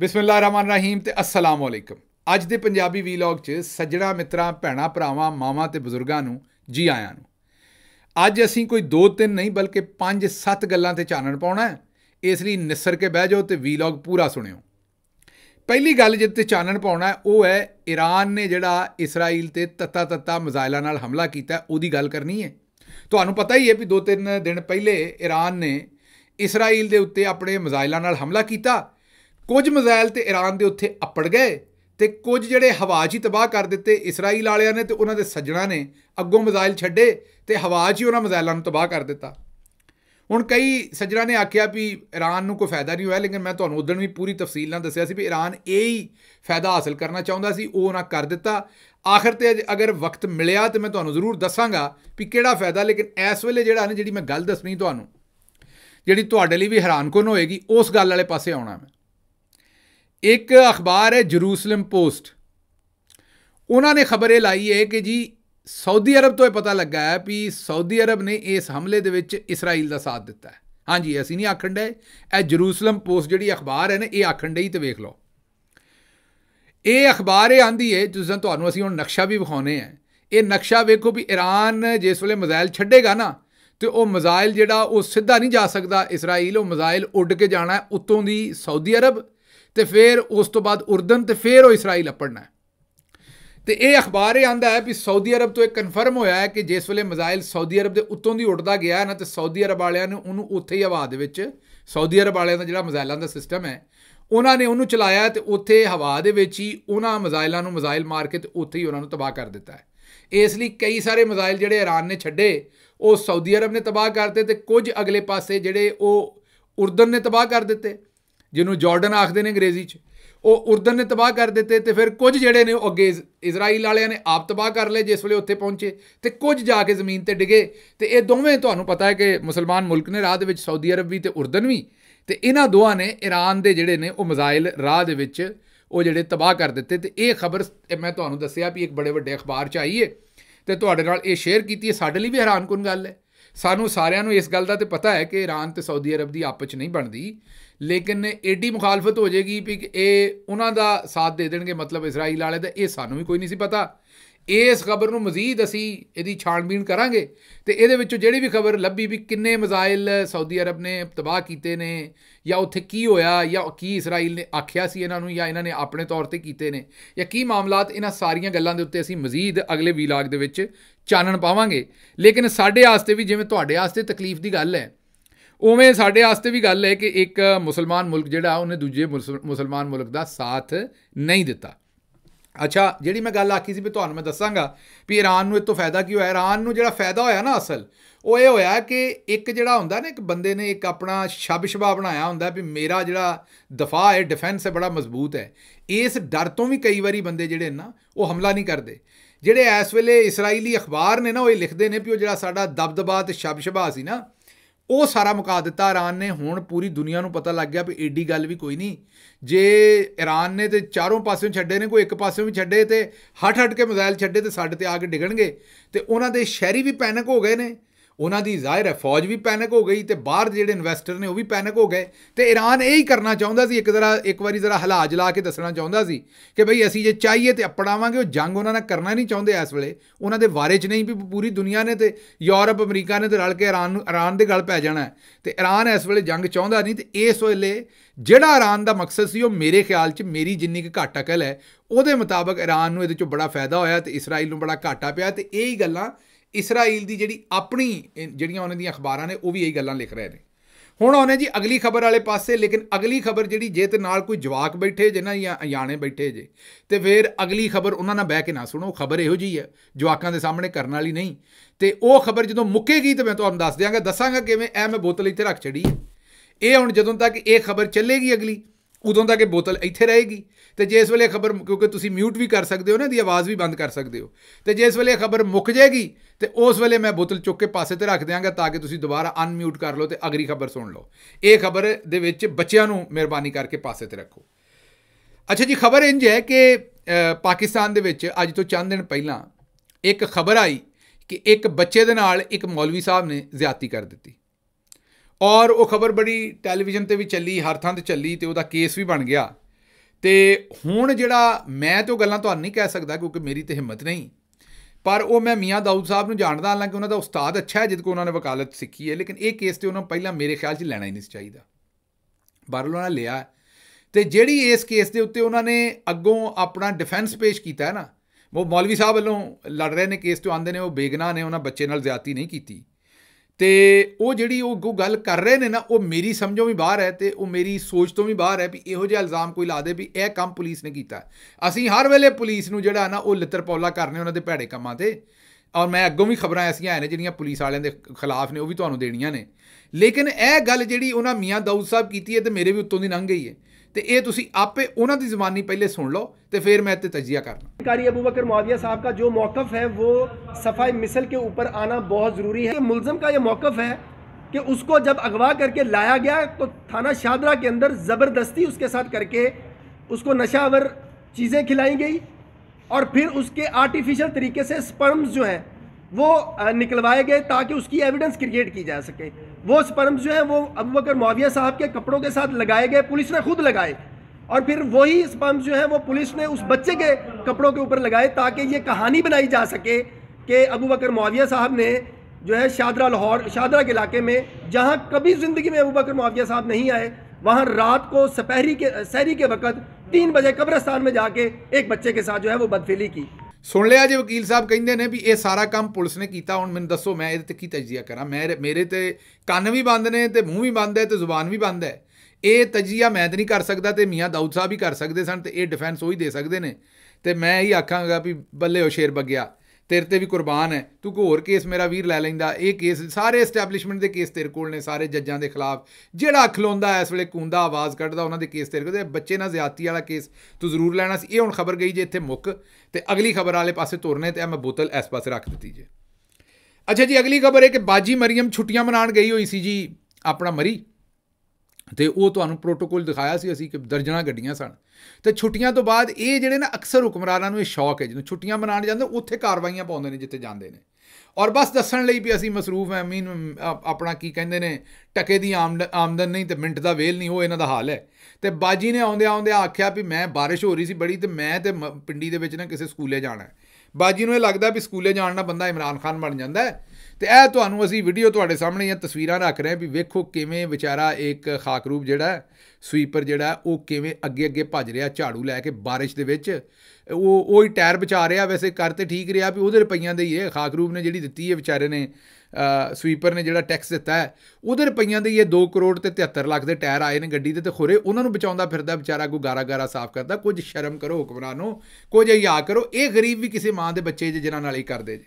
ਬਿਸਮਿਲ੍ਲਾਹਿਰਰਹਿਮਾਨਿਰਰਹੀਮ ਤੇ ਅਸਲਾਮ ਅਲੈਕਮ ਅੱਜ ਦੇ ਪੰਜਾਬੀ ਵੀਲੌਗ 'ਚ ਸੱਜਣਾ ਮਿੱਤਰਾਂ ਭੈਣਾ ਭਰਾਵਾਂ ਮਾਵਾਂ ਤੇ ਬਜ਼ੁਰਗਾਂ ਨੂੰ ਜੀ ਆਇਆਂ ਨੂੰ ਅੱਜ ਅਸੀਂ ਕੋਈ ਦੋ ਤਿੰਨ ਨਹੀਂ ਬਲਕਿ ਪੰਜ ਸੱਤ ਗੱਲਾਂ ਤੇ ਚਾਨਣ ਪਾਉਣਾ ਹੈ ਇਸ ਲਈ ਨਿਸਰ ਕੇ ਬਹਿ ਜਾਓ ਤੇ ਵੀਲੌਗ ਪੂਰਾ ਸੁਣਿਓ ਪਹਿਲੀ ਗੱਲ ਜਿੱਦ ਤੇ ਚਾਨਣ ਪਾਉਣਾ ਹੈ ਉਹ ਹੈ ਈਰਾਨ ਨੇ ਜਿਹੜਾ ਇਸਰਾਈਲ ਤੇ ਤੱਤਾ ਤੱਤਾ ਮਜ਼ਾਇਲਾਂ ਨਾਲ ਹਮਲਾ ਕੀਤਾ ਉਹਦੀ ਗੱਲ ਕਰਨੀ ਹੈ ਤੁਹਾਨੂੰ ਪਤਾ ਹੀ ਹੈ ਵੀ ਦੋ ਤਿੰਨ ਦਿਨ ਪਹਿਲੇ ਈਰਾਨ ਨੇ ਇਸਰਾਈਲ ਦੇ ਉੱਤੇ ਆਪਣੇ ਮਜ਼ਾਇਲਾਂ ਨਾਲ ਹਮਲਾ ਕੀਤਾ ਕੁਝ ਮਿਜ਼ਾਈਲ ਤੇ ਈਰਾਨ ਦੇ ਉੱਥੇ ਅਪੜ ਗਏ ਤੇ ਕੁਝ ਜਿਹੜੇ ਹਵਾਜ ਹੀ ਤਬਾਹ ਕਰ ਦਿੱਤੇ ਇਸਰਾਈਲ ਵਾਲਿਆਂ ਨੇ ਤੇ ਉਹਨਾਂ ਦੇ ਸੱਜਣਾ ਨੇ ਅੱਗੋਂ ਮਿਜ਼ਾਈਲ ਛੱਡੇ ਤੇ ਹਵਾਜ ਹੀ ਉਹਨਾਂ ਮਿਜ਼ਾਈਲਾਂ ਨੂੰ ਤਬਾਹ ਕਰ ਦਿੱਤਾ ਹੁਣ ਕਈ ਸੱਜਣਾ ਨੇ ਆਖਿਆ ਵੀ ਈਰਾਨ ਨੂੰ ਕੋਈ ਫਾਇਦਾ ਨਹੀਂ ਹੋਇਆ ਲੇਕਿਨ ਮੈਂ ਤੁਹਾਨੂੰ ਉਦੋਂ ਵੀ ਪੂਰੀ ਤਫਸੀਲ ਨਾਲ ਦੱਸਿਆ ਸੀ ਵੀ ਈਰਾਨ ਇਹ ਹੀ ਫਾਇਦਾ ਹਾਸਲ ਕਰਨਾ ਚਾਹੁੰਦਾ ਸੀ ਉਹ ਨਾ ਕਰ ਦਿੱਤਾ ਆਖਰ ਤੇ ਅਗਰ ਵਕਤ ਮਿਲਿਆ ਤੇ ਮੈਂ ਤੁਹਾਨੂੰ ਜ਼ਰੂਰ ਦੱਸਾਂਗਾ ਵੀ ਕਿਹੜਾ ਫਾਇਦਾ ਲੇਕਿਨ ਇਸ ਵੇਲੇ ਜਿਹੜਾ ਨੇ ਜਿਹੜੀ ਮੈਂ ਗੱਲ ਦੱਸਣੀ ਤੁਹਾਨੂੰ ਜਿਹੜੀ ਤੁਹਾਡੇ ਲਈ ਵੀ ਹੈਰਾਨਕੁਨ ਹੋਏਗੀ ਉਸ ਗੱਲ ਵਾਲੇ ਪਾਸੇ ਆਉਣਾ ਮੈਂ ਇੱਕ ਅਖਬਾਰ ਹੈ ਜਰੂਸਲਮ ਪੋਸਟ ਉਹਨਾਂ ਨੇ ਖਬਰ ਇਹ ਲਾਈ ਹੈ ਕਿ ਜੀ ਸਾਊਦੀ ਅਰਬ ਤੋਂ ਇਹ ਪਤਾ ਲੱਗਾ ਹੈ ਕਿ ਸਾਊਦੀ ਅਰਬ ਨੇ ਇਸ ਹਮਲੇ ਦੇ ਵਿੱਚ ਇਸਰਾਈਲ ਦਾ ਸਾਥ ਦਿੱਤਾ ਹੈ ਹਾਂਜੀ ਅਸੀਂ ਨਹੀਂ ਆਖਣ ਦੇ ਇਹ ਜਰੂਸਲਮ ਪੋਸਟ ਜਿਹੜੀ ਅਖਬਾਰ ਹੈ ਨਾ ਇਹ ਆਖਣ ਦੇ ਹੀ ਤੇ ਵੇਖ ਲਓ ਇਹ ਅਖਬਾਰ ਇਹ ਆਂਦੀ ਹੈ ਜਿਸ ਦਿਨ ਤੁਹਾਨੂੰ ਅਸੀਂ ਹੁਣ ਨਕਸ਼ਾ ਵੀ ਵਿਖਾਉਨੇ ਆ ਇਹ ਨਕਸ਼ਾ ਵੇਖੋ ਵੀ ਈਰਾਨ ਜਿਸ ਵੇਲੇ ਮਜ਼ਾਇਲ ਛੱਡੇਗਾ ਨਾ ਤੇ ਉਹ ਮਜ਼ਾਇਲ ਜਿਹੜਾ ਉਹ ਸਿੱਧਾ ਨਹੀਂ ਜਾ ਸਕਦਾ ਇਸਰਾਈਲ ਉਹ ਮਜ਼ਾਇਲ ਉੱਡ ਕੇ ਜਾਣਾ ਉਤੋਂ ਦੀ ਸਾਊਦੀ ਅਰਬ ਤੇ ਫਿਰ ਉਸ ਤੋਂ ਬਾਅਦ ਉਰਦਨ ਤੇ ਫਿਰ ਉਹ ਇਸਰਾਈਲ ਅਪੜਨਾ ਹੈ ਤੇ ਇਹ ਅਖਬਾਰ ਇਹ ਆਂਦਾ ਹੈ ਕਿ ਸਾਊਦੀ ਅਰਬ ਤੋਂ ਇਹ ਕਨਫਰਮ ਹੋਇਆ ਹੈ ਕਿ ਜਿਸ ਵੇਲੇ ਮਜ਼ਾਇਲ ਸਾਊਦੀ ਅਰਬ ਦੇ ਉੱਤੋਂ ਦੀ ਉੱਡਦਾ ਗਿਆ ਨਾ ਤੇ ਸਾਊਦੀ ਅਰਬ ਵਾਲਿਆਂ ਨੇ ਉਹਨੂੰ ਉੱਥੇ ਹੀ ਹਵਾ ਦੇ ਵਿੱਚ ਸਾਊਦੀ ਅਰਬ ਵਾਲਿਆਂ ਦਾ ਜਿਹੜਾ ਮਜ਼ਾਇਲਾਂ ਦਾ ਸਿਸਟਮ ਹੈ ਉਹਨਾਂ ਨੇ ਉਹਨੂੰ ਚਲਾਇਆ ਤੇ ਉੱਥੇ ਹਵਾ ਦੇ ਵਿੱਚ ਹੀ ਉਹਨਾਂ ਮਜ਼ਾਇਲਾਂ ਨੂੰ ਮਜ਼ਾਇਲ ਮਾਰ ਕੇ ਤੇ ਉੱਥੇ ਹੀ ਉਹਨਾਂ ਨੂੰ ਤਬਾਹ ਕਰ ਦਿੱਤਾ ਹੈ ਇਸ ਲਈ ਕਈ ਸਾਰੇ ਮਜ਼ਾਇਲ ਜਿਹੜੇ ਇਰਾਨ ਨੇ ਛੱਡੇ ਉਹ ਸਾਊਦੀ ਅਰਬ ਨੇ ਤਬਾਹ ਕਰਤੇ ਤੇ ਕੁਝ ਅਗਲੇ ਪਾਸੇ ਜਿਹੜੇ ਉਹ ਉਰਦਨ ਨੇ ਤਬਾਹ ਕਰ ਦਿੱਤੇ ਜਿਹਨੂੰ ਜਾਰਡਨ ਆਖਦੇ ਨੇ ਅੰਗਰੇਜ਼ੀ 'ਚ ਉਹ ਉਰਦਨ ਨੇ ਤਬਾਹ ਕਰ ਦਿੱਤੇ ਤੇ ਫਿਰ ਕੁਝ ਜਿਹੜੇ ਨੇ ਅੱਗੇ ਇਜ਼ਰਾਈਲ ਵਾਲਿਆਂ ਨੇ ਆਪ ਤਬਾਹ ਕਰ ਲਏ ਜਿਸ ਵੇਲੇ ਉੱਥੇ ਪਹੁੰਚੇ ਤੇ ਕੁਝ ਜਾ ਕੇ ਜ਼ਮੀਨ ਤੇ ਡਿਗੇ ਤੇ ਇਹ ਦੋਵੇਂ ਤੁਹਾਨੂੰ ਪਤਾ ਹੈ ਕਿ ਮੁਸਲਮਾਨ ਮੁਲਕ ਨੇ ਰਾਹ ਦੇ ਵਿੱਚ ਸਾਊਦੀ ਅਰਬ ਵੀ ਤੇ ਉਰਦਨ ਵੀ ਤੇ ਇਹਨਾਂ ਦੋਹਾਂ ਨੇ ਈਰਾਨ ਦੇ ਜਿਹੜੇ ਨੇ ਉਹ ਮਜ਼ਾਇਲ ਰਾਹ ਦੇ ਵਿੱਚ ਉਹ ਜਿਹੜੇ ਤਬਾਹ ਕਰ ਦਿੱਤੇ ਤੇ ਇਹ ਖਬਰ ਮੈਂ ਤੁਹਾਨੂੰ ਦੱਸਿਆ ਵੀ ਇੱਕ ਬੜੇ ਵੱਡੇ ਅਖਬਾਰ 'ਚ ਆਈ ਏ ਤੇ ਤੁਹਾਡੇ ਨਾਲ ਇਹ ਸ਼ੇਅਰ ਕੀਤੀ ਹੈ ਸਾਡੇ ਲਈ ਵੀ ਹੈਰਾਨਕੁਨ ਗੱਲ ਹੈ ਸਾਨੂੰ ਸਾਰਿਆਂ ਨੂੰ ਇਸ ਗੱਲ ਦਾ ਤੇ ਪਤਾ ਹੈ ਕਿ ਈਰਾਨ ਤੇ ਸਾਊਦੀ ਅਰਬ ਦੀ ਆਪਸ ਨਹੀਂ ਬਣਦੀ ਲੇਕਿਨ ਏਡੀ ਮੁਖਾਲਫਤ ਹੋ ਜਾਏਗੀ ਕਿ ਇਹ ਉਹਨਾਂ ਦਾ ਸਾਥ ਦੇ ਦੇਣਗੇ ਮਤਲਬ ਇਜ਼ਰਾਈਲ ਵਾਲੇ ਦਾ ਇਹ ਸਾਨੂੰ ਵੀ ਕੋਈ ਨਹੀਂ ਸੀ ਪਤਾ ਇਸ ਖਬਰ ਨੂੰ ਮਜ਼ੀਦ ਅਸੀਂ ਇਹਦੀ ਛਾਣਬੀਣ ਕਰਾਂਗੇ ਤੇ ਇਹਦੇ ਵਿੱਚੋਂ ਜਿਹੜੀ ਵੀ ਖਬਰ ਲੱਭੀ ਵੀ ਕਿੰਨੇ ਮਜ਼ਾਇਲ ਸਾਊਦੀ ਅਰਬ ਨੇ ਤਬਾਹ ਕੀਤੇ ਨੇ ਜਾਂ ਉੱਥੇ ਕੀ ਹੋਇਆ ਜਾਂ ਕੀ ਇਸਰਾਈਲ ਨੇ ਆਖਿਆ ਸੀ ਇਹਨਾਂ ਨੂੰ ਜਾਂ ਇਹਨਾਂ ਨੇ ਆਪਣੇ ਤੌਰ ਤੇ ਕੀਤੇ ਨੇ ਜਾਂ ਕੀ ਮਾਮਲਾਤ ਇਹਨਾਂ ਸਾਰੀਆਂ ਗੱਲਾਂ ਦੇ ਉੱਤੇ ਅਸੀਂ ਮਜ਼ੀਦ ਅਗਲੇ ਵੀਲਾਗ ਦੇ ਵਿੱਚ ਚਾਨਣ ਪਾਵਾਂਗੇ ਲੇਕਿਨ ਸਾਡੇ ਆਸਤੇ ਵੀ ਜਿਵੇਂ ਤੁਹਾਡੇ ਆਸਤੇ ਤਕਲੀਫ ਦੀ ਗੱਲ ਹੈ ਉਵੇਂ ਸਾਡੇ ਆਸਤੇ ਵੀ ਗੱਲ ਹੈ ਕਿ ਇੱਕ ਮੁਸਲਮਾਨ ਮੁਲਕ ਜਿਹੜਾ ਉਹਨੇ ਦੂਜੇ ਮੁਸਲਮਾਨ ਮੁਲਕ ਦਾ ਸਾਥ ਨਹੀਂ ਦਿੱਤਾ ਅੱਛਾ ਜਿਹੜੀ ਮੈਂ ਗੱਲ ਆਖੀ ਸੀ ਵੀ ਤੁਹਾਨੂੰ ਮੈਂ ਦੱਸਾਂਗਾ ਵੀ ਈਰਾਨ ਨੂੰ ਇਹ ਤੋਂ ਫਾਇਦਾ ਕੀ ਹੋਇਆ ਈਰਾਨ ਨੂੰ ਜਿਹੜਾ ਫਾਇਦਾ ਹੋਇਆ ਨਾ ਅਸਲ ਉਹ ਇਹ ਹੋਇਆ ਕਿ ਇੱਕ ਜਿਹੜਾ ਹੁੰਦਾ ਨਾ ਇੱਕ ਬੰਦੇ ਨੇ ਇੱਕ ਆਪਣਾ ਸ਼ਬਸ਼ਬਾ ਬਣਾਇਆ ਹੁੰਦਾ ਵੀ ਮੇਰਾ ਜਿਹੜਾ ਦਫਾ ਹੈ ਡਿਫੈਂਸ ਹੈ ਬੜਾ ਮਜ਼ਬੂਤ ਹੈ ਇਸ ਡਰ ਤੋਂ ਵੀ ਕਈ ਵਾਰੀ ਬੰਦੇ ਜਿਹੜੇ ਨਾ ਉਹ ਹਮਲਾ ਨਹੀਂ ਕਰਦੇ ਜਿਹੜੇ ਇਸ ਵੇਲੇ ਇਸرائیਲੀ ਅਖਬਾਰ ਨੇ ਨਾ ਉਹ ਇਹ ਲਿਖਦੇ ਨੇ ਵੀ ਉਹ ਜਿਹੜਾ ਸਾਡਾ ਦਬਦਬਾ ਤੇ ਸ਼ਬਸ਼ਬਾ ਸੀ ਨਾ ਉਹ ਸਾਰਾ ਮੁਕਾ ਦਿੱਤਾ ਇਰਾਨ ਨੇ ਹੁਣ ਪੂਰੀ ਦੁਨੀਆ ਨੂੰ ਪਤਾ ਲੱਗ ਗਿਆ ਵੀ ਏਡੀ ਗੱਲ ਵੀ ਕੋਈ ਨਹੀਂ ਜੇ ਇਰਾਨ ਨੇ ਤੇ ਚਾਰੋਂ ਪਾਸਿਓਂ ਛੱਡੇ ਨੇ ਕੋਈ ਇੱਕ ਪਾਸਿਓਂ ਵੀ ਛੱਡੇ ਤੇ ਹਟ ਹਟ ਕੇ ਮਜ਼ਾਇਲ ਛੱਡੇ ਤੇ ਸਾਡੇ ਤੇ ਆ ਕੇ ਡਿਗਣਗੇ ਤੇ ਉਹਨਾਂ ਦੇ ਸ਼ਹਿਰੀ ਵੀ ਪੈਨਿਕ ਹੋ ਗਏ ਨੇ ਉਹਨਾਂ ਦੀ ਜ਼ਾਹਿਰ ਹੈ ਫੌਜ ਵੀ ਪੈਨਿਕ ਹੋ ਗਈ ਤੇ ਬਾਹਰ ਜਿਹੜੇ ਇਨਵੈਸਟਰ ਨੇ ਉਹ ਵੀ ਪੈਨਿਕ ਹੋ ਗਏ ਤੇ ਈਰਾਨ ਇਹ ਹੀ ਕਰਨਾ ਚਾਹੁੰਦਾ ਸੀ ਇੱਕ ਜ਼ਰਾ ਇੱਕ ਵਾਰੀ ਜ਼ਰਾ ਹਲਾ ਜਲਾ ਕੇ ਦੱਸਣਾ ਚਾਹੁੰਦਾ ਸੀ ਕਿ ਭਈ ਅਸੀਂ ਜੇ ਚਾਹੀਏ ਤੇ ਅਪੜਾਵਾਂਗੇ ਉਹ ਜੰਗ ਉਹਨਾਂ ਨਾਲ ਕਰਨਾ ਨਹੀਂ ਚਾਹੁੰਦੇ ਇਸ ਵੇਲੇ ਉਹਨਾਂ ਦੇ ਵਾਰੇ 'ਚ ਨਹੀਂ ਵੀ ਪੂਰੀ ਦੁਨੀਆ ਨੇ ਤੇ ਯੂਰਪ ਅਮਰੀਕਾ ਨੇ ਤੇ ਰਲ ਕੇ ਈਰਾਨ ਨੂੰ ਈਰਾਨ ਦੇ ਗਲ ਪੈ ਜਾਣਾ ਤੇ ਈਰਾਨ ਇਸ ਵੇਲੇ ਜੰਗ ਚਾਹੁੰਦਾ ਨਹੀਂ ਤੇ ਇਸ ਵੇਲੇ ਜਿਹੜਾ ਈਰਾਨ ਦਾ ਮਕਸਦ ਸੀ ਉਹ ਮੇਰੇ ਖਿਆਲ 'ਚ ਮੇਰੀ ਜਿੰਨੀ ਕੁ ਘਾਟ ਅਕਲ ਹੈ ਉਹਦੇ ਮੁਤਾਬਕ ਈਰਾਨ ਨੂੰ ਇਹਦੇ 'ਚੋਂ ਬੜਾ ਫਾਇਦਾ ਹੋਇਆ ਤੇ ਇਸਰਾਈਲ ਨੂੰ ਬੜਾ ਘਾਟਾ ਪਿਆ ਤੇ ਇਹ ਹੀ ਗੱਲਾਂ ਇਸਰਾਈਲ ਦੀ ਜਿਹੜੀ ਆਪਣੀ ਜਿਹੜੀਆਂ ਉਹਨਾਂ ਦੀਆਂ ਅਖਬਾਰਾਂ ਨੇ ਉਹ ਵੀ ਇਹੀ ਗੱਲਾਂ ਲਿਖ ਰਹੇ ਨੇ ਹੁਣ ਆਉਨੇ ਜੀ ਅਗਲੀ ਖਬਰ ਵਾਲੇ ਪਾਸੇ ਲੇਕਿਨ ਅਗਲੀ ਖਬਰ ਜਿਹੜੀ ਜੇ ਤੇ ਨਾਲ ਕੋਈ ਜਵਾਕ ਬੈਠੇ ਜੇ ਨਾ ਜਾਂ ਯਾਣੇ ਬੈਠੇ ਜੇ ਤੇ ਫਿਰ ਅਗਲੀ ਖਬਰ ਉਹਨਾਂ ਨਾਲ ਬਹਿ ਕੇ ਨਾ ਸੁਣੋ ਖਬਰ ਇਹੋ ਜੀ ਹੈ ਜਵਾਕਾਂ ਦੇ ਸਾਹਮਣੇ ਕਰਨ ਵਾਲੀ ਨਹੀਂ ਤੇ ਉਹ ਖਬਰ ਜਦੋਂ ਮੁੱਕੇਗੀ ਤੇ ਮੈਂ ਤੁਹਾਨੂੰ ਦੱਸ ਦਿਆਂਗਾ ਦੱਸਾਂਗਾ ਕਿਵੇਂ ਐ ਮੈਂ ਬੋਤਲ ਇੱਥੇ ਰੱਖ ਛੜੀ ਹੈ ਇਹ ਹੁਣ ਜਦੋਂ ਤੱਕ ਇਹ ਖਬਰ ਚੱਲੇਗੀ ਅਗਲੀ ਉਦੋਂ ਤੱਕ ਇਹ ਬੋਤਲ ਇੱਥੇ ਰਹੇਗੀ ਤੇ ਜੇ ਇਸ ਵੇਲੇ ਖਬਰ ਕਿਉਂਕਿ ਤੁਸੀਂ ਮਿਊਟ ਵੀ ਕਰ ਸਕਦੇ ਹੋ ਨਾ ਦੀ ਆਵਾਜ਼ ਵੀ ਬੰਦ ਕਰ ਸਕਦੇ ਹੋ ਤੇ ਜੇ ਇਸ ਵੇਲੇ ਖਬਰ ਮੁੱਕ ਜਾਏਗੀ ਤੇ ਉਸ ਵੇਲੇ ਮੈਂ ਬੋਤਲ ਚੁੱਕ ਕੇ ਪਾਸੇ ਤੇ ਰੱਖ ਦਿਆਂਗਾ ਤਾਂ ਕਿ ਤੁਸੀਂ ਦੁਬਾਰਾ ਅਨਮਿਊਟ ਕਰ ਲਓ ਤੇ ਅਗਲੀ ਖਬਰ ਸੁਣ ਲਓ ਇਹ ਖਬਰ ਦੇ ਵਿੱਚ ਬੱਚਿਆਂ ਨੂੰ ਮਿਹਰਬਾਨੀ ਕਰਕੇ ਪਾਸੇ ਤੇ ਰੱਖੋ ਅੱਛਾ ਜੀ ਖਬਰ ਇੰਜ ਹੈ ਕਿ ਪਾਕਿਸਤਾਨ ਦੇ ਵਿੱਚ ਅੱਜ ਤੋਂ ਚੰਦ ਦਿਨ ਪਹਿਲਾਂ ਇੱਕ ਖਬਰ ਆਈ ਕਿ ਇੱਕ ਬੱਚੇ ਦੇ ਨਾਲ ਇੱਕ ਮੌਲਵੀ ਸਾਹਿਬ ਨੇ ਜ਼ਿਆਤੀ ਕਰ ਦਿੱਤੀ ਔਰ ਉਹ ਖਬਰ ਬੜੀ ਟੈਲੀਵਿਜ਼ਨ ਤੇ ਵੀ ਚੱਲੀ ਹਰ ਥਾਂ ਤੇ ਚੱਲੀ ਤੇ ਉਹਦਾ ਕੇਸ ਵੀ ਬਣ ਗਿਆ ਤੇ ਹੁਣ ਜਿਹੜਾ ਮੈਂ ਤੋਂ ਗੱਲਾਂ ਤੁਹਾਨੂੰ ਨਹੀਂ ਕਹਿ ਸਕਦਾ ਕਿਉਂਕਿ ਮੇਰੀ ਤੇ ਹਿੰਮਤ ਨਹੀਂ ਪਰ ਉਹ ਮੈਂ ਮੀਆਂ ਦਾਊਦ ਸਾਹਿਬ ਨੂੰ ਜਾਣਦਾ ਹਾਂ ਕਿ ਉਹਨਾਂ ਦਾ ਉਸਤਾਦ ਅੱਛਾ ਹੈ ਜਿੱਦ ਕੋ ਉਹਨਾਂ ਨੇ ਵਕਾਲਤ ਸਿੱਖੀ ਹੈ ਲੇਕਿਨ ਇਹ ਕੇਸ ਤੇ ਉਹਨਾਂ ਪਹਿਲਾਂ ਮੇਰੇ ਖਿਆਲ 'ਚ ਲੈਣਾ ਹੀ ਨਹੀਂ ਚਾਹੀਦਾ ਬਾਰਲ ਉਹਨਾਂ ਲਿਆ ਤੇ ਜਿਹੜੀ ਇਸ ਕੇਸ ਦੇ ਉੱਤੇ ਉਹਨਾਂ ਨੇ ਅੱਗੋਂ ਆਪਣਾ ਡਿਫੈਂਸ ਪੇਸ਼ ਕੀਤਾ ਹੈ ਨਾ ਉਹ ਮੌਲਵੀ ਸਾਹਿਬ ਵੱਲੋਂ ਲੜ ਰਹੇ ਨੇ ਕੇਸ ਤੋਂ ਆਂਦੇ ਨੇ ਉਹ ਬੇਗਨਾਹ ਨੇ ਉਹਨਾਂ ਬੱਚੇ ਨਾਲ ਜ਼ਿਆਤੀ ਨਹੀਂ ਕੀਤੀ ਤੇ ਉਹ ਜਿਹੜੀ ਉਹ ਗੱਲ ਕਰ ਰਹੇ ਨੇ ਨਾ ਉਹ ਮੇਰੀ ਸਮਝੋਂ ਵੀ ਬਾਹਰ ਹੈ ਤੇ ਉਹ ਮੇਰੀ ਸੋਚ ਤੋਂ ਵੀ ਬਾਹਰ ਹੈ ਵੀ ਇਹੋ ਜਿਹਾ ਇਲਜ਼ਾਮ ਕੋਈ ਲਾ ਦੇ ਵੀ ਇਹ ਕੰਮ ਪੁਲਿਸ ਨੇ ਕੀਤਾ ਅਸੀਂ ਹਰ ਵੇਲੇ ਪੁਲਿਸ ਨੂੰ ਜਿਹੜਾ ਨਾ ਉਹ ਲਿੱਤਰ ਪੌਲਾ ਕਰਨੇ ਉਹਨਾਂ ਦੇ ਭੈੜੇ ਕੰਮਾਂ ਤੇ ਔਰ ਮੈਂ ਅੱਗੋਂ ਵੀ ਖਬਰਾਂ ਐਸੀਆਂ ਆਏ ਨੇ ਜਿਹੜੀਆਂ ਪੁਲਿਸ ਵਾਲਿਆਂ ਦੇ ਖਿਲਾਫ ਨੇ ਉਹ ਵੀ ਤੁਹਾਨੂੰ ਦੇਣੀਆਂ ਨੇ ਲੇਕਿਨ ਇਹ ਗੱਲ ਜਿਹੜੀ ਉਹਨਾਂ ਮੀਆਂ ਦਾਊਦ ਸਾਹਿਬ ਕੀਤੀ ਹੈ ਤੇ ਮੇਰੇ ਵੀ ਉੱਤੋਂ ਦੀ ਲੰਘ ਗਈ ਹੈ ਤੇ ਇਹ ਤੁਸੀਂ ਆਪੇ ਉਹਨਾਂ ਦੀ ਜ਼ੁਬਾਨੀ ਪਹਿਲੇ ਸੁਣ ਲਓ मैं तजिया करना कारी अबू बकर मुआविया साहब का जो मौक़ है वो सफ़ाई मिसल के ऊपर आना बहुत ज़रूरी है मुलज़म का ये मौक़ है कि उसको जब अगवा करके लाया गया तो थाना शादरा के अंदर ज़बरदस्ती उसके साथ करके उसको नशावर चीज़ें खिलाई गई और फिर उसके आर्टिफिशियल तरीके से स्पर्म्स जो हैं वो निकलवाए गए ताकि उसकी एविडेंस क्रिएट की जा सके वो स्पर्म्स जो है वो अबू बकर साहब के कपड़ों के साथ लगाए गए पुलिस ने खुद लगाए और फिर वही स्पर्म्स जो हैं वो पुलिस ने उस बच्चे के कपड़ों के ऊपर लगाए ताकि ये कहानी बनाई जा सके कि अबू बकर मुआविया साहब ने जो है शादरा लाहौर शादरा के इलाके में जहाँ कभी ज़िंदगी में अबू बकर मुआविया साहब नहीं आए वहाँ रात को सपहरी के सहरी के वक़्त तीन बजे कब्रस्तान में जाके एक बच्चे के साथ जो है वो बदफीली की ਸੁਣ ਲਿਆ ਜੇ ਵਕੀਲ ਸਾਹਿਬ ਕਹਿੰਦੇ ਨੇ ਵੀ ਇਹ ਸਾਰਾ ਕੰਮ ਪੁਲਿਸ ਨੇ ਕੀਤਾ ਹੁਣ ਮੈਨੂੰ ਦੱਸੋ ਮੈਂ ਇਹਦੇ ਤੇ ਕੀ ਤਜਜ਼ੀਆ ਕਰਾਂ ਮੈਂ ਮੇਰੇ ਤੇ ਕੰਨ ਵੀ ਬੰਦ ਨੇ ਤੇ ਮੂੰਹ ਵੀ ਬੰਦ ਹੈ ਤੇ ਜ਼ੁਬਾਨ ਵੀ ਬੰਦ ਹੈ ਇਹ ਤਜਜ਼ੀਆ ਮੈਂ ਤੇ ਨਹੀਂ ਕਰ ਸਕਦਾ ਤੇ ਮੀਆਂ ਦਾਊਦ ਸਾਹਿਬ ਹੀ ਕਰ ਸਕਦੇ ਸਨ ਤੇ ਇਹ ਡਿਫੈਂਸ ਉਹੀ ਦੇ ਸਕਦੇ ਨੇ ਤੇ ਮੈਂ ਹੀ ਆਖਾਂਗਾ ਵੀ ਬੱਲੇ ਹੋ ਸ਼ੇਰ ਬਗਿਆ ਤੇਰੇ ਤੇ ਵੀ ਕੁਰਬਾਨ ਹੈ ਤੂੰ ਕੋਈ ਹੋਰ ਕੇਸ ਮੇਰਾ ਵੀਰ ਲੈ ਲੈਂਦਾ ਇਹ ਕੇਸ ਸਾਰੇ ਐਸਟੈਬਲਿਸ਼ਮੈਂਟ ਦੇ ਕੇਸ ਤੇਰੇ ਕੋਲ ਨੇ ਸਾਰੇ ਜੱਜਾਂ ਦੇ ਖਿਲਾਫ ਜਿਹੜਾ ਖਲੋਂਦਾ ਇਸ ਵੇਲੇ ਕੂੰਦਾ ਆਵਾਜ਼ ਕੱਢਦਾ ਉਹਨਾਂ ਦੇ ਕੇਸ ਤੇਰੇ ਕੋਲ ਤੇ ਬੱਚੇ ਨਾਲ ਜ਼ਿਆਦਤੀ ਵਾਲਾ ਕੇਸ ਤੂੰ ਜ਼ਰੂਰ ਲੈਣਾ ਸੀ ਇਹ ਹੁਣ ਖਬਰ ਗਈ ਜੇ ਇੱਥੇ ਮੁੱਕ ਤੇ ਅਗਲੀ ਖਬਰ ਵਾਲੇ ਪਾਸੇ ਤੁਰਨੇ ਤੇ ਮੈਂ ਬੋਤਲ ਇਸ ਪਾਸੇ ਰੱਖ ਦਿੱਤੀ ਜੇ ਅੱਛਾ ਜੀ ਅਗਲੀ ਖਬਰ ਹੈ ਕਿ ਬਾਜੀ ਮਰੀਮ ਛੁੱਟੀਆਂ ਮਨਾਉਣ ਗਈ ਹੋਈ ਸੀ ਜੀ ਆਪਣਾ ਮਰੀ ਤੇ ਉਹ ਤੁਹਾਨੂੰ ਪ੍ਰੋਟੋਕੋਲ ਦਿਖਾਇਆ ਸੀ ਅਸੀਂ ਕਿ ਦਰਜਣਾ ਗੱਡੀਆਂ ਸਨ ਤੇ ਛੁੱਟੀਆਂ ਤੋਂ ਬਾਅਦ ਇਹ ਜਿਹੜੇ ਨਾ ਅਕਸਰ ਹੁਕਮਰਾਨਾਂ ਨੂੰ ਇਹ ਸ਼ੌਕ ਹੈ ਜਦੋਂ ਛੁੱਟੀਆਂ ਮਨਾਉਣ ਜਾਂਦੇ ਉੱਥੇ ਕਾਰਵਾਈਆਂ ਪਾਉਂਦੇ ਨੇ ਜਿੱਥੇ ਜਾਂਦੇ ਨੇ ਔਰ ਬਸ ਦੱਸਣ ਲਈ ਵੀ ਅਸੀਂ ਮਸਰੂਫ ਐ ਮੀਨ ਆਪਣਾ ਕੀ ਕਹਿੰਦੇ ਨੇ ਟਕੇ ਦੀ ਆਮਦਨ ਨਹੀਂ ਤੇ ਮਿੰਟ ਦਾ ਵੇਲ ਨਹੀਂ ਉਹ ਇਹਨਾਂ ਦਾ ਹਾਲ ਹੈ ਤੇ ਬਾਜੀ ਨੇ ਆਉਂਦੇ ਆਉਂਦੇ ਆਖਿਆ ਵੀ ਮੈਂ ਬਾਰਿਸ਼ ਹੋ ਰਹੀ ਸੀ ਬੜੀ ਤੇ ਮੈਂ ਤੇ ਪਿੰਡੀ ਦੇ ਵਿੱਚ ਨਾ ਕਿਸੇ ਸਕੂਲੇ ਜਾਣਾ ਬਾਜੀ ਨੂੰ ਇਹ ਲੱਗਦਾ ਵੀ ਸਕੂਲੇ ਜਾਣ ਨਾਲ ਬੰਦਾ ਇਮਰਾਨ ਖਾਨ ਬਣ ਜਾਂਦਾ ਹੈ ਤੇ ਇਹ ਤੁਹਾਨੂੰ ਅਸੀਂ ਵੀਡੀਓ ਤੁਹਾਡੇ ਸਾਹਮਣੇ ਜਾਂ ਤਸਵੀਰਾਂ ਰੱਖ ਰਹੇ ਆ ਵੀ ਵੇਖੋ ਕਿਵੇਂ ਵਿਚਾਰਾ ਇੱਕ ਖਾਕਰੂਪ ਜਿਹੜਾ ਸਵੀਪਰ ਜਿਹੜਾ ਉਹ ਕਿਵੇਂ ਅੱਗੇ ਅੱਗੇ ਭੱਜ ਰਿਹਾ ਝਾੜੂ ਲੈ ਕੇ ਬਾਰਿਸ਼ ਦੇ ਵਿੱਚ ਉਹ ਉਹ ਹੀ ਟਾਇਰ ਬਚਾ ਰਿਹਾ ਵੈਸੇ ਕਰ ਤੇ ਠੀਕ ਰਿਹਾ ਵੀ ਉਹਦੇ ਰੁਪਈਆਂ ਦੇ ਹੀ ਹੈ ਖਾਕਰੂਪ ਨੇ ਜਿਹੜੀ ਦਿੱਤੀ ਹੈ ਵਿਚਾਰੇ ਨੇ ਸਵੀਪਰ ਨੇ ਜਿਹੜਾ ਟੈਕਸ ਦਿੱਤਾ ਹੈ ਉਹਦੇ ਰੁਪਈਆਂ ਦੇ ਇਹ 2 ਕਰੋੜ ਤੇ 73 ਲੱਖ ਦੇ ਟਾਇਰ ਆਏ ਨੇ ਗੱਡੀ ਦੇ ਤੇ ਖੁਰੇ ਉਹਨਾਂ ਨੂੰ ਬਚਾਉਂਦਾ ਫਿਰਦਾ ਵਿਚਾਰਾ ਕੋ ਗਾਰਾ ਗਾਰਾ ਸਾਫ਼ ਕਰਦਾ ਕੁਝ ਸ਼ਰਮ ਕਰੋ ਹੁਕਮਰਾਨੋ ਕੁਝ ਯਾ ਕਰੋ ਇਹ ਗਰੀਬ ਵੀ ਕਿਸੇ ਮਾਂ ਦੇ ਬੱਚੇ ਜਿਹਨਾਂ ਨਾਲ ਹੀ ਕਰਦੇ ਜੇ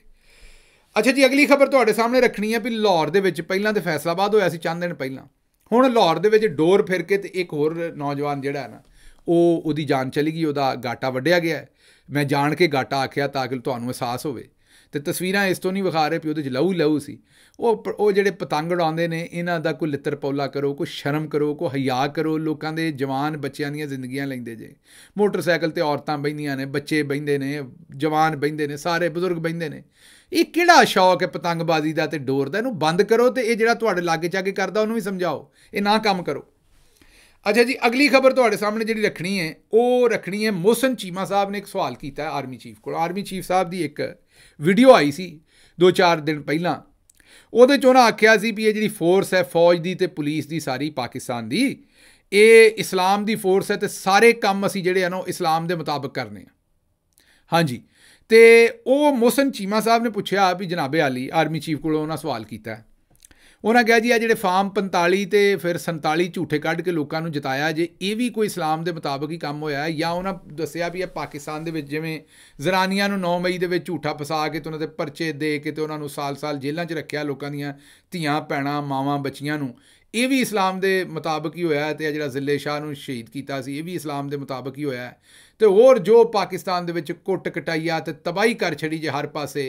ਅੱਛਾ ਜੀ ਅਗਲੀ ਖਬਰ ਤੁਹਾਡੇ ਸਾਹਮਣੇ ਰੱਖਣੀ ਹੈ ਵੀ ਲਾਹੌਰ ਦੇ ਵਿੱਚ ਪਹਿਲਾਂ ਤੇ ਫੈਸਲਾਬਾਦ ਹੋਇਆ ਸੀ ਚੰਦ ਦਿਨ ਪਹਿਲਾਂ ਹੁਣ ਲਾਹੌਰ ਦੇ ਵਿੱਚ ਡੋਰ ਫਿਰ ਕੇ ਤੇ ਇੱਕ ਹੋਰ ਨੌਜਵਾਨ ਜਿਹੜਾ ਹੈ ਨਾ ਉਹ ਉਹਦੀ ਜਾਨ ਚਲੀ ਗਈ ਉਹਦਾ ਗਾਟਾ ਵੱਢਿਆ ਗਿਆ ਮੈਂ ਜਾਣ ਕੇ ਗਾਟਾ ਆਖਿਆ ਤਾਂ ਕਿ ਤੁਹਾਨੂੰ ਅਹਿਸਾਸ ਹੋਵੇ ਤੇ ਤਸਵੀਰਾਂ ਇਸ ਤੋਂ ਨਹੀਂ ਵਿਖਾ ਰਹੇ ਵੀ ਉਹਦੇ 'ਚ ਲਹੂ ਲਹੂ ਸੀ ਉਹ ਉਹ ਜਿਹੜੇ ਪਤੰਗ ਉਡਾਉਂਦੇ ਨੇ ਇਹਨਾਂ ਦਾ ਕੋਈ ਲਿੱਤਰ ਪੌਲਾ ਕਰੋ ਕੋਈ ਸ਼ਰਮ ਕਰੋ ਕੋਈ ਹਯਾ ਕਰੋ ਲੋਕਾਂ ਦੇ ਜਵਾਨ ਬੱਚਿਆਂ ਦੀਆਂ ਜ਼ਿੰਦਗੀਆਂ ਲੈਂਦੇ ਜੇ ਮੋਟਰਸਾਈਕਲ ਤੇ ਔਰਤਾਂ ਬੈਂਦੀਆਂ ਨੇ ਬੱਚੇ ਬੈਂਦੇ ਨੇ ਜਵਾਨ ਬੈਂਦੇ ਨੇ ਸਾਰੇ ਬਜ਼ੁਰਗ ਬੈਂਦੇ ਨੇ ਇਹ ਕਿਹੜਾ ਸ਼ੌਕ ਹੈ ਪਤੰਗਬਾਜ਼ੀ ਦਾ ਤੇ ਡੋਰ ਦਾ ਇਹਨੂੰ ਬੰਦ ਕਰੋ ਤੇ ਇਹ ਜਿਹੜਾ ਤੁਹਾਡੇ ਲਾਗੇ ਜਾ ਕੇ ਕਰਦਾ ਉਹਨੂੰ ਵੀ ਸਮਝਾਓ ਇਹ ਨਾ ਕੰਮ ਕਰੋ ਅੱਛਾ ਜੀ ਅਗਲੀ ਖਬਰ ਤੁਹਾਡੇ ਸਾਹਮਣੇ ਜਿਹੜੀ ਰੱਖਣੀ ਹੈ ਉਹ ਰੱਖਣੀ ਹੈ ਮੋਸਨ ਚੀਮਾ ਸਾਹਿਬ ਨੇ ਇੱਕ ਸਵਾਲ ਕੀਤਾ ਹੈ ਆਰਮੀ ਚੀਫ ਕੋਲ ਆਰਮੀ ਚੀਫ ਸਾਹਿਬ ਦੀ ਇੱਕ ਵੀਡੀਓ ਆਈ ਸੀ 2-4 ਦਿਨ ਪਹਿਲਾਂ ਉਹਦੇ ਚ ਉਹਨਾਂ ਆਖਿਆ ਸੀ ਵੀ ਇਹ ਜਿਹੜੀ ਫੋਰਸ ਹੈ ਫੌਜ ਦੀ ਤੇ ਪੁਲਿਸ ਦੀ ਸਾਰੀ ਪਾਕਿਸਤਾਨ ਦੀ ਇਹ ਇਸਲਾਮ ਦੀ ਫੋਰਸ ਹੈ ਤੇ ਸਾਰੇ ਕੰਮ ਅਸੀਂ ਜਿਹੜੇ ਹਨ ਉਹ ਇਸਲਾਮ ਦੇ ਮੁਤਾਬਕ ਕਰਨੇ ਆ ਹਾਂਜੀ ਤੇ ਉਹ ਮੋਸਨ ਚੀਮਾ ਸਾਹਿਬ ਨੇ ਪੁੱਛਿਆ ਵੀ ਜਨਾਬੇ ਆਲੀ ਆਰਮੀ ਚੀਫ ਕੋਲੋਂ ਉਹਨਾਂ ਸਵਾਲ ਕੀਤਾ ਉਹਨਾਂ ਕਹਿਆ ਜੀ ਆ ਜਿਹੜੇ ਫਾਰਮ 45 ਤੇ ਫਿਰ 47 ਝੂਠੇ ਕੱਢ ਕੇ ਲੋਕਾਂ ਨੂੰ ਜਿਤਾਇਆ ਜੇ ਇਹ ਵੀ ਕੋਈ ਇਸਲਾਮ ਦੇ ਮੁਤਾਬਕ ਹੀ ਕੰਮ ਹੋਇਆ ਹੈ ਜਾਂ ਉਹਨਾਂ ਦੱਸਿਆ ਵੀ ਇਹ ਪਾਕਿਸਤਾਨ ਦੇ ਵਿੱਚ ਜਿਵੇਂ ਜ਼ਰਾਨੀਆਂ ਨੂੰ 9 ਮਈ ਦੇ ਵਿੱਚ ਝੂਠਾ ਫਸਾ ਕੇ ਤੇ ਉਹਨਾਂ ਦੇ ਪਰਚੇ ਦੇ ਕੇ ਤੇ ਉਹਨਾਂ ਨੂੰ ਸਾਲ-ਸਾਲ ਜੇਲ੍ਹਾਂ 'ਚ ਰੱਖਿਆ ਲੋਕਾਂ ਦੀਆਂ ਧੀਆਂ ਪੈਣਾ ਮਾਵਾਂ ਬੱਚੀਆਂ ਨੂੰ ਇਹ ਵੀ ਇਸਲਾਮ ਦੇ ਮੁਤਾਬਕ ਹੀ ਹੋਇਆ ਹੈ ਤੇ ਜਿਹੜਾ ਜ਼ਿੱਲੇ ਸ਼ਾਹ ਨੂੰ ਸ਼ਹੀਦ ਕੀਤਾ ਸੀ ਇਹ ਵੀ ਇਸਲਾਮ ਦੇ ਮੁਤਾਬਕ ਹੀ ਹੋਇਆ ਹੈ ਤੇ ਹੋਰ ਜੋ ਪਾਕਿਸਤਾਨ ਦੇ ਵਿੱਚ ਕੁੱਟ ਕਟਾਈਆ ਤੇ ਤਬਾਹੀ ਕਰ ਛੜੀ ਜੇ ਹਰ ਪਾਸੇ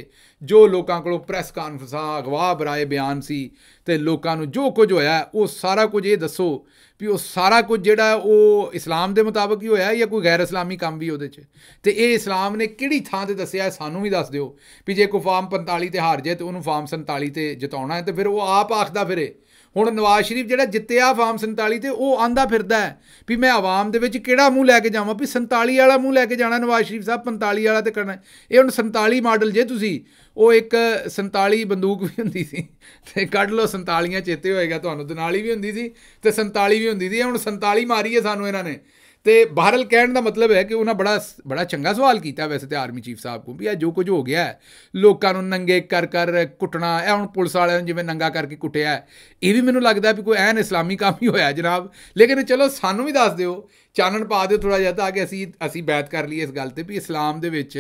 ਜੋ ਲੋਕਾਂ ਕੋਲੋਂ ਪ੍ਰੈਸ ਕਾਨਫਰੰਸਾਂ ਅਗਵਾ ਬਰਾਏ ਬਿਆਨ ਸੀ ਤੇ ਲੋਕਾਂ ਨੂੰ ਜੋ ਕੁਝ ਹੋਇਆ ਉਹ ਸਾਰਾ ਕੁਝ ਇਹ ਦੱਸੋ ਵੀ ਉਹ ਸਾਰਾ ਕੁਝ ਜਿਹੜਾ ਉਹ ਇਸਲਾਮ ਦੇ ਮੁਤਾਬਕ ਹੀ ਹੋਇਆ ਜਾਂ ਕੋਈ ਗੈਰ ਇਸਲਾਮੀ ਕੰਮ ਵੀ ਉਹਦੇ 'ਚ ਤੇ ਇਹ ਇਸਲਾਮ ਨੇ ਕਿਹੜੀ ਥਾਂ ਤੇ ਦੱਸਿਆ ਸਾਨੂੰ ਵੀ ਦੱਸ ਦਿਓ ਵੀ ਜੇ ਕੋ ਫਾਰਮ 45 ਤੇ ਹਾਰ ਜਾਏ ਤੇ ਉਹਨੂੰ ਫਾਰਮ 47 ਤੇ ਜਿਤਾਉਣਾ ਹੈ ਤੇ ਫਿਰ ਉਹ ਆਪ ਆਖਦਾ ਫਿਰੇ ਹੁਣ ਨਵਾਜ਼ ਸ਼ਰੀਫ ਜਿਹੜਾ ਜਿੱਤਿਆ ਫਾਰਮ 47 ਤੇ ਉਹ ਆਂਦਾ ਫਿਰਦਾ ਹੈ ਵੀ ਮੈਂ ਆਵਾਮ ਦੇ ਵਿੱਚ ਕਿਹੜਾ ਮੂੰਹ ਲੈ ਕੇ ਜਾਵਾਂ ਵੀ 47 ਵਾਲਾ ਮੂੰਹ ਲੈ ਕੇ ਜਾਣਾ ਨਵਾਜ਼ ਸ਼ਰੀਫ ਸਾਹਿਬ 45 ਵਾਲਾ ਤੇ ਕਰਨਾ ਇਹ ਹੁਣ 47 ਮਾਡਲ ਜੇ ਤੁਸੀਂ ਉਹ ਇੱਕ 47 ਬੰਦੂਕ ਵੀ ਹੁੰਦੀ ਸੀ ਤੇ ਕੱਢ ਲਓ 47 ਚੇਤੇ ਹੋਏਗਾ ਤੁਹਾਨੂੰ ਦਿਨਾਲੀ ਨਾਲ ਹੀ ਵੀ ਹੁੰਦੀ ਸੀ ਤੇ 47 ਵੀ ਹੁੰਦੀ ਸੀ ਹੁਣ 47 ਮਾਰੀ ਹੈ ਸਾਨੂੰ ਇਹਨਾਂ ਨੇ ਤੇ ਬਹਰਲ ਕਹਿਣ ਦਾ ਮਤਲਬ ਹੈ ਕਿ ਉਹਨਾਂ ਬੜਾ ਬੜਾ ਚੰਗਾ ਸਵਾਲ ਕੀਤਾ ਵੈਸੇ ਤੇ ਆਰਮੀ ਚੀਫ ਸਾਹਿਬ ਕੋ ਵੀ ਇਹ ਜੋ ਕੁਝ ਹੋ ਗਿਆ ਹੈ ਲੋਕਾਂ ਨੂੰ ਨੰਗੇ ਕਰ ਕਰ ਕੁੱਟਣਾ ਇਹ ਹੁਣ ਪੁਲਿਸ ਵਾਲਿਆਂ ਨੂੰ ਜਿਵੇਂ ਨੰਗਾ ਕਰਕੇ ਕੁੱਟਿਆ ਇਹ ਵੀ ਮੈਨੂੰ ਲੱਗਦਾ ਵੀ ਕੋਈ ਐਨ ਇਸਲਾਮੀ ਕੰਮ ਹੀ ਹੋਇਆ ਜਨਾਬ ਲੇਕਿਨ ਚਲੋ ਸਾਨੂੰ ਵੀ ਦੱਸ ਦਿਓ ਚਾਨਣ ਪਾ ਦਿਓ ਥੋੜਾ ਜਿਹਾ ਤਾਂ ਕਿ ਅਸੀਂ ਅਸੀਂ ਬੈਤ ਕਰ ਲਈਏ ਇਸ ਗੱਲ ਤੇ ਵੀ ਇਸਲਾਮ ਦੇ ਵਿੱਚ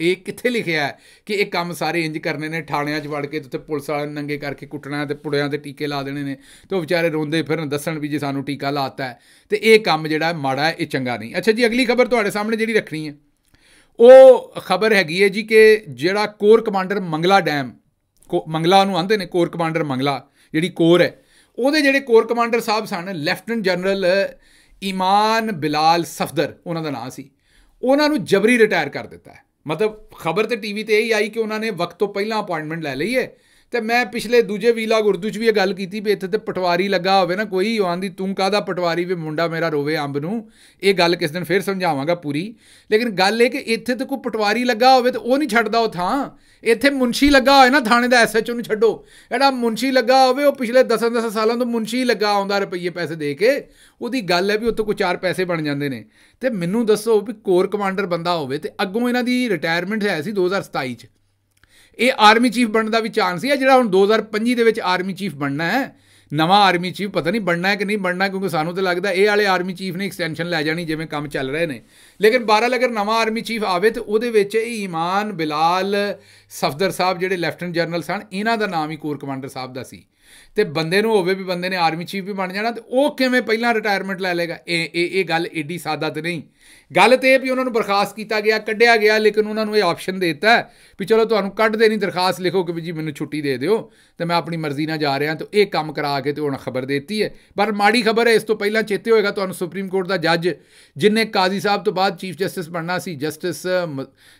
ਇਹ ਕਿੱਥੇ ਲਿਖਿਆ ਕਿ ਇਹ ਕੰਮ ਸਾਰੇ ਇੰਜ ਕਰਨੇ ਨੇ ਠਾਣਿਆਂ 'ਚ ਵੜ ਕੇ ਤੇ ਪੁਲਿਸ ਵਾਲਿਆਂ ਨੂੰ ਨੰਗੇ ਕਰਕੇ ਕੁੱਟਣਾ ਤੇ ਪੁੜਿਆਂ ਤੇ ਟੀਕੇ ਲਾ ਦੇਣੇ ਨੇ ਤੇ ਉਹ ਵਿਚਾਰੇ ਰੋਂਦੇ ਫਿਰਨ ਦੱਸਣ ਵੀ ਜੇ ਸਾਨੂੰ ਟੀਕਾ ਲਾਤਾ ਤੇ ਇਹ ਕੰਮ ਜਿਹੜਾ ਮਾੜਾ ਹੈ ਇਹ ਚੰਗਾ ਨਹੀਂ ਅੱਛਾ ਜੀ ਅਗਲੀ ਖਬਰ ਤੁਹਾਡੇ ਸਾਹਮਣੇ ਜਿਹੜੀ ਰੱਖਣੀ ਹੈ ਉਹ ਖਬਰ ਹੈਗੀ ਹੈ ਜੀ ਕਿ ਜਿਹੜਾ core commander Mangla dam Mangla ਨੂੰ ਆਂਦੇ ਨੇ ਕੋਰ ਕਮਾਂਡਰ ਮੰਗਲਾ ਜਿਹੜੀ ਕੋਰ ਹੈ ਉਹਦੇ ਜਿਹੜੇ ਕੋਰ ਕਮਾਂਡਰ ਸਾਹਿਬ ਸਨ ਲੈਫਟਨੈਂਟ ਜਨਰਲ ਇਮਾਨ ਬਿਲਾਲ ਸਫਦਰ ਉਹਨਾਂ ਦਾ ਨਾਮ ਸੀ ਉਹਨਾਂ ਨੂੰ ਜਬਰੀ ਰਿਟਾਇਰ ਕਰ ਦਿੱਤਾ ਹੈ ਮਤਲਬ ਖਬਰ ਤੇ ਟੀਵੀ ਤੇ ਇਹ ਆਈ ਕਿ ਉਹਨਾਂ ਨੇ ਵਕਤ ਤੋਂ ਪਹਿਲਾਂ ਅਪਾਇੰਟਮੈਂਟ ਲੈ ਲਈ ਹੈ ਤੇ ਮੈਂ ਪਿਛਲੇ ਦੂਜੇ ਵੀਲਾ ਗੁਰਦੂ 'ਚ ਵੀ ਇਹ ਗੱਲ ਕੀਤੀ ਵੀ ਇੱਥੇ ਤੇ ਪਟਵਾਰੀ ਲੱਗਾ ਹੋਵੇ ਨਾ ਕੋਈ ਆਂਦੀ ਤੂੰ ਕਾਦਾ ਪਟਵਾਰੀ ਵੀ ਮੁੰਡਾ ਮੇਰਾ ਰੋਵੇ ਅੰਬ ਨੂੰ ਇਹ ਗੱਲ ਕਿਸ ਦਿਨ ਫੇਰ ਸਮਝਾਵਾਂਗਾ ਪੂਰੀ ਲੇਕਿਨ ਗੱਲ ਇਹ ਕਿ ਇੱਥੇ ਤੇ ਕੋਈ ਪਟਵਾਰੀ ਲੱਗਾ ਹੋਵੇ ਤੇ ਉਹ ਨਹੀਂ ਛੱਡਦਾ ਉਹ ਥਾਂ ਇੱਥੇ ਮੁੰਸ਼ੀ ਲੱਗਾ ਹੋਏ ਨਾ ਥਾਣੇ ਦਾ ਐਸਐਚਓ ਨੂੰ ਛੱਡੋ ਜਿਹੜਾ ਮੁੰਸ਼ੀ ਲੱਗਾ ਹੋਵੇ ਉਹ ਪਿਛਲੇ 10-10 ਸਾਲਾਂ ਤੋਂ ਮੁੰਸ਼ੀ ਲੱਗਾ ਆਉਂਦਾ ਰੁਪਈਏ ਪੈਸੇ ਦੇ ਕੇ ਉਹਦੀ ਗੱਲ ਹੈ ਵੀ ਉੱਥੇ ਕੋਈ ਚਾਰ ਪੈਸੇ ਬਣ ਜਾਂਦੇ ਨੇ ਤੇ ਮੈਨੂੰ ਦੱਸੋ ਵੀ ਕੋਰ ਕਮਾਂਡਰ ਬੰਦਾ ਹੋਵੇ ਤੇ ਅੱਗੋਂ ਇਹਨਾਂ ਦੀ ਰਿਟਾਇਰਮੈਂਟ ਹੈ ਸੀ 2027 ਚ ਇਹ ਆਰਮੀ ਚੀਫ ਬਣਨ ਦਾ ਵੀ ਚਾਂਸ ਹੈ ਜਿਹੜਾ ਹੁਣ 2025 ਦੇ ਵਿੱਚ ਆਰਮੀ ਚੀਫ ਬਣਨਾ ਹੈ ਨਵਾਂ ਆਰਮੀ ਚੀਫ ਪਤਾ ਨਹੀਂ ਬਣਨਾ ਹੈ ਕਿ ਨਹੀਂ ਬਣਨਾ ਕਿਉਂਕਿ ਸਾਨੂੰ ਤਾਂ ਲੱਗਦਾ ਇਹ ਵਾਲੇ ਆਰਮੀ ਚੀਫ ਨੇ ਐਕਸਟੈਂਸ਼ਨ ਲੈ ਜਾਣੀ ਜਿਵੇਂ ਕੰਮ ਚੱਲ ਰਹੇ ਨੇ ਲੇਕਿਨ ਬਾਰਾ ਲਗਰ ਨਵਾਂ ਆਰਮੀ ਚੀਫ ਆਵੇ ਤੇ ਉਹਦੇ ਵਿੱਚ ਇਹ ਇਮਾਨ ਬਿਲਾਲ ਸਫਦਰ ਸਾਹਿਬ ਜਿਹੜੇ ਲੈਫਟਨ ਜਨਰਲ ਸਨ ਇਹਨਾਂ ਦਾ ਨਾਮ ਹੀ ਕੋਰ ਕਮਾਂਡਰ ਸਾਹਿਬ ਦਾ ਸੀ ਤੇ ਬੰਦੇ ਨੂੰ ਹੋਵੇ ਵੀ ਬੰਦੇ ਨੇ ਆਰਮੀ ਚੀਫ ਵੀ ਬਣ ਜਾਣਾ ਤੇ ਉਹ ਕਿਵੇਂ ਪਹਿਲਾਂ ਰਿਟਾਇਰਮੈਂਟ ਲੈ ਲੇਗਾ ਇਹ ਇਹ ਇਹ ਗੱਲ ਏਡੀ ਸਾਦਾ ਤੇ ਨਹੀਂ ਗੱਲ ਤੇ ਇਹ ਵੀ ਉਹਨਾਂ ਨੂੰ ਬਰਖਾਸਤ ਕੀਤਾ ਗਿਆ ਕੱਢਿਆ ਗਿਆ ਲੇਕਿਨ ਉਹਨਾਂ ਨੂੰ ਇਹ ਆਪਸ਼ਨ ਦੇ ਦਿੱਤਾ ਵੀ ਚਲੋ ਤੁਹਾਨੂੰ ਕੱਢ ਦੇਣੀ ਦਰਖਾਸਤ ਲਿਖੋ ਕਿ ਵੀ ਜੀ ਮੈਨੂੰ ਛੁੱਟੀ ਦੇ ਦਿਓ ਤੇ ਮੈਂ ਆਪਣੀ ਮਰਜ਼ੀ ਨਾਲ ਜਾ ਰਿਹਾ ਤੇ ਇਹ ਕੰਮ ਕਰਾ ਕੇ ਤੇ ਉਹਨਾਂ ਖਬਰ ਦਿੱਤੀ ਹੈ ਪਰ ਮਾੜੀ ਖਬਰ ਹੈ ਇਸ ਤੋਂ ਪਹਿਲਾਂ ਚੇਤੇ ਹੋਏਗਾ ਤੁਹਾਨੂੰ ਸੁਪਰੀਮ ਕੋਰਟ ਦਾ ਜੱਜ ਜਿਨੇ ਕਾਜ਼ੀ ਸਾਹਿਬ ਤੋਂ ਬਾਅਦ ਚੀਫ ਜਸਟਿਸ ਬਣਨਾ ਸੀ ਜਸਟਿਸ